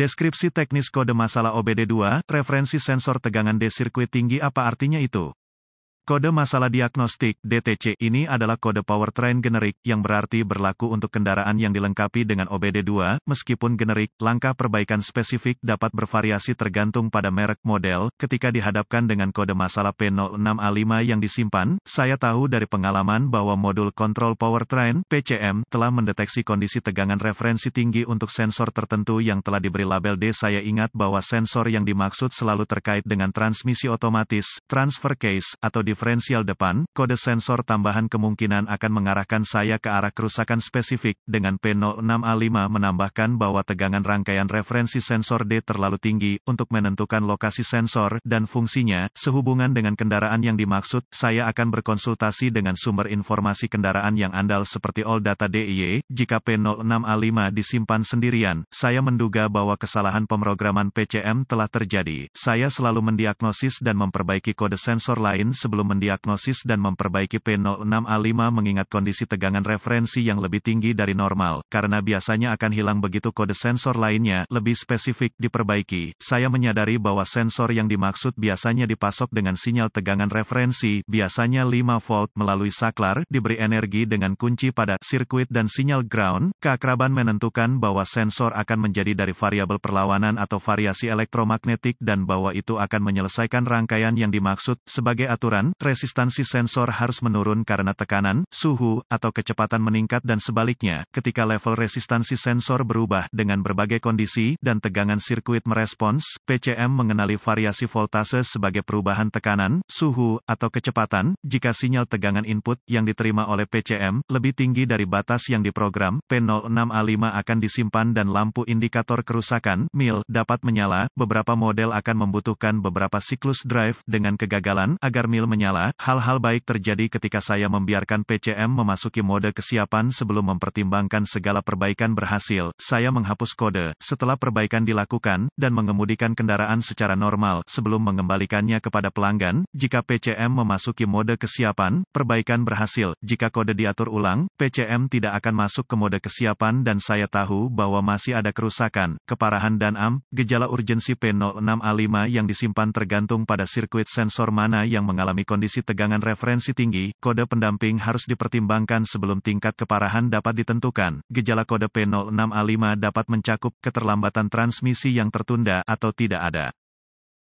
Deskripsi teknis kode masalah OBD2, referensi sensor tegangan D sirkuit tinggi apa artinya itu? Kode masalah diagnostik DTC ini adalah kode powertrain generik yang berarti berlaku untuk kendaraan yang dilengkapi dengan OBD2, meskipun generik, langkah perbaikan spesifik dapat bervariasi tergantung pada merek model. Ketika dihadapkan dengan kode masalah P06A5 yang disimpan, saya tahu dari pengalaman bahwa modul kontrol powertrain PCM telah mendeteksi kondisi tegangan referensi tinggi untuk sensor tertentu yang telah diberi label D. Saya ingat bahwa sensor yang dimaksud selalu terkait dengan transmisi otomatis, transfer case, atau di diferensial depan, kode sensor tambahan kemungkinan akan mengarahkan saya ke arah kerusakan spesifik, dengan P06A5 menambahkan bahwa tegangan rangkaian referensi sensor D terlalu tinggi, untuk menentukan lokasi sensor, dan fungsinya, sehubungan dengan kendaraan yang dimaksud, saya akan berkonsultasi dengan sumber informasi kendaraan yang andal seperti All Data DIY, jika P06A5 disimpan sendirian, saya menduga bahwa kesalahan pemrograman PCM telah terjadi. Saya selalu mendiagnosis dan memperbaiki kode sensor lain sebelum mendiagnosis dan memperbaiki P06A5 mengingat kondisi tegangan referensi yang lebih tinggi dari normal, karena biasanya akan hilang begitu kode sensor lainnya, lebih spesifik, diperbaiki. Saya menyadari bahwa sensor yang dimaksud biasanya dipasok dengan sinyal tegangan referensi, biasanya 5 volt, melalui saklar, diberi energi dengan kunci pada sirkuit dan sinyal ground. Keakraban menentukan bahwa sensor akan menjadi dari variabel perlawanan atau variasi elektromagnetik dan bahwa itu akan menyelesaikan rangkaian yang dimaksud sebagai aturan resistansi sensor harus menurun karena tekanan, suhu, atau kecepatan meningkat dan sebaliknya, ketika level resistansi sensor berubah dengan berbagai kondisi dan tegangan sirkuit merespons, PCM mengenali variasi voltase sebagai perubahan tekanan, suhu, atau kecepatan, jika sinyal tegangan input yang diterima oleh PCM lebih tinggi dari batas yang diprogram, P06A5 akan disimpan dan lampu indikator kerusakan, MIL, dapat menyala, beberapa model akan membutuhkan beberapa siklus drive dengan kegagalan agar MIL menyala menyala, hal-hal baik terjadi ketika saya membiarkan PCM memasuki mode kesiapan sebelum mempertimbangkan segala perbaikan berhasil. Saya menghapus kode setelah perbaikan dilakukan dan mengemudikan kendaraan secara normal sebelum mengembalikannya kepada pelanggan. Jika PCM memasuki mode kesiapan, perbaikan berhasil. Jika kode diatur ulang, PCM tidak akan masuk ke mode kesiapan dan saya tahu bahwa masih ada kerusakan, keparahan dan am, gejala urgensi P06A5 yang disimpan tergantung pada sirkuit sensor mana yang mengalami kondisi tegangan referensi tinggi, kode pendamping harus dipertimbangkan sebelum tingkat keparahan dapat ditentukan. Gejala kode P06A5 dapat mencakup keterlambatan transmisi yang tertunda atau tidak ada.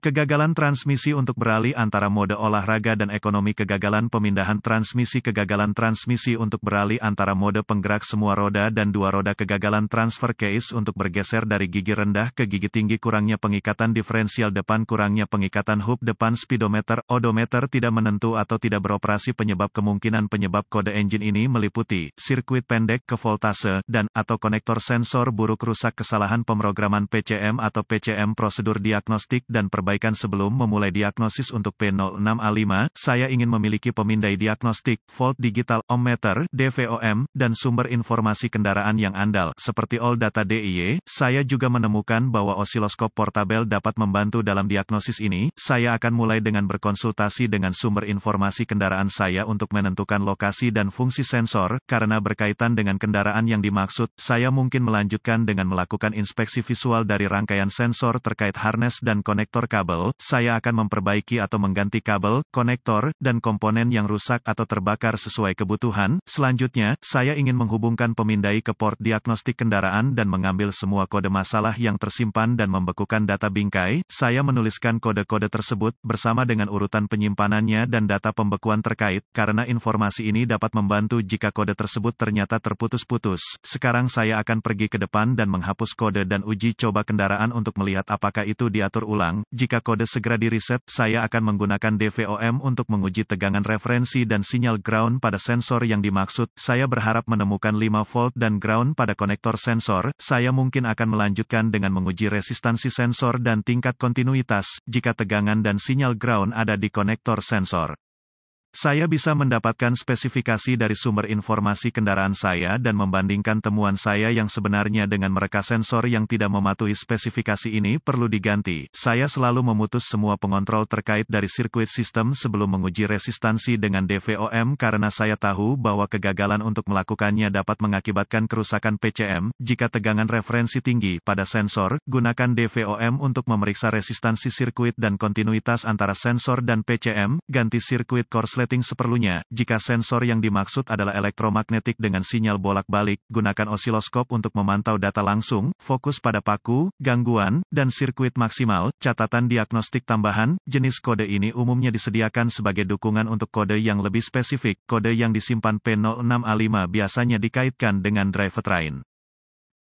Kegagalan transmisi untuk beralih antara mode olahraga dan ekonomi kegagalan pemindahan transmisi kegagalan transmisi untuk beralih antara mode penggerak semua roda dan dua roda kegagalan transfer case untuk bergeser dari gigi rendah ke gigi tinggi kurangnya pengikatan diferensial depan kurangnya pengikatan hub depan speedometer odometer tidak menentu atau tidak beroperasi penyebab kemungkinan penyebab kode engine ini meliputi sirkuit pendek ke voltase dan atau konektor sensor buruk rusak kesalahan pemrograman PCM atau PCM prosedur diagnostik dan perbaikan diabaikan sebelum memulai diagnosis untuk P06A5, saya ingin memiliki pemindai diagnostik, volt digital, ohmmeter, DVOM, dan sumber informasi kendaraan yang andal, seperti All Data DIY. Saya juga menemukan bahwa osiloskop portabel dapat membantu dalam diagnosis ini. Saya akan mulai dengan berkonsultasi dengan sumber informasi kendaraan saya untuk menentukan lokasi dan fungsi sensor, karena berkaitan dengan kendaraan yang dimaksud, saya mungkin melanjutkan dengan melakukan inspeksi visual dari rangkaian sensor terkait harness dan konektor kabel kabel, saya akan memperbaiki atau mengganti kabel, konektor, dan komponen yang rusak atau terbakar sesuai kebutuhan. Selanjutnya, saya ingin menghubungkan pemindai ke port diagnostik kendaraan dan mengambil semua kode masalah yang tersimpan dan membekukan data bingkai. Saya menuliskan kode-kode tersebut bersama dengan urutan penyimpanannya dan data pembekuan terkait, karena informasi ini dapat membantu jika kode tersebut ternyata terputus-putus. Sekarang saya akan pergi ke depan dan menghapus kode dan uji coba kendaraan untuk melihat apakah itu diatur ulang. Jika jika kode segera diriset, saya akan menggunakan DVOM untuk menguji tegangan referensi dan sinyal ground pada sensor yang dimaksud. Saya berharap menemukan 5 volt dan ground pada konektor sensor. Saya mungkin akan melanjutkan dengan menguji resistansi sensor dan tingkat kontinuitas jika tegangan dan sinyal ground ada di konektor sensor. Saya bisa mendapatkan spesifikasi dari sumber informasi kendaraan saya dan membandingkan temuan saya yang sebenarnya dengan mereka sensor yang tidak mematuhi spesifikasi ini perlu diganti. Saya selalu memutus semua pengontrol terkait dari sirkuit sistem sebelum menguji resistansi dengan DVOM karena saya tahu bahwa kegagalan untuk melakukannya dapat mengakibatkan kerusakan PCM. Jika tegangan referensi tinggi pada sensor, gunakan DVOM untuk memeriksa resistansi sirkuit dan kontinuitas antara sensor dan PCM, ganti sirkuit korslet Setting seperlunya. Jika sensor yang dimaksud adalah elektromagnetik dengan sinyal bolak-balik, gunakan osiloskop untuk memantau data langsung, fokus pada paku, gangguan, dan sirkuit maksimal. Catatan diagnostik tambahan, jenis kode ini umumnya disediakan sebagai dukungan untuk kode yang lebih spesifik. Kode yang disimpan P06A5 biasanya dikaitkan dengan drivetrain.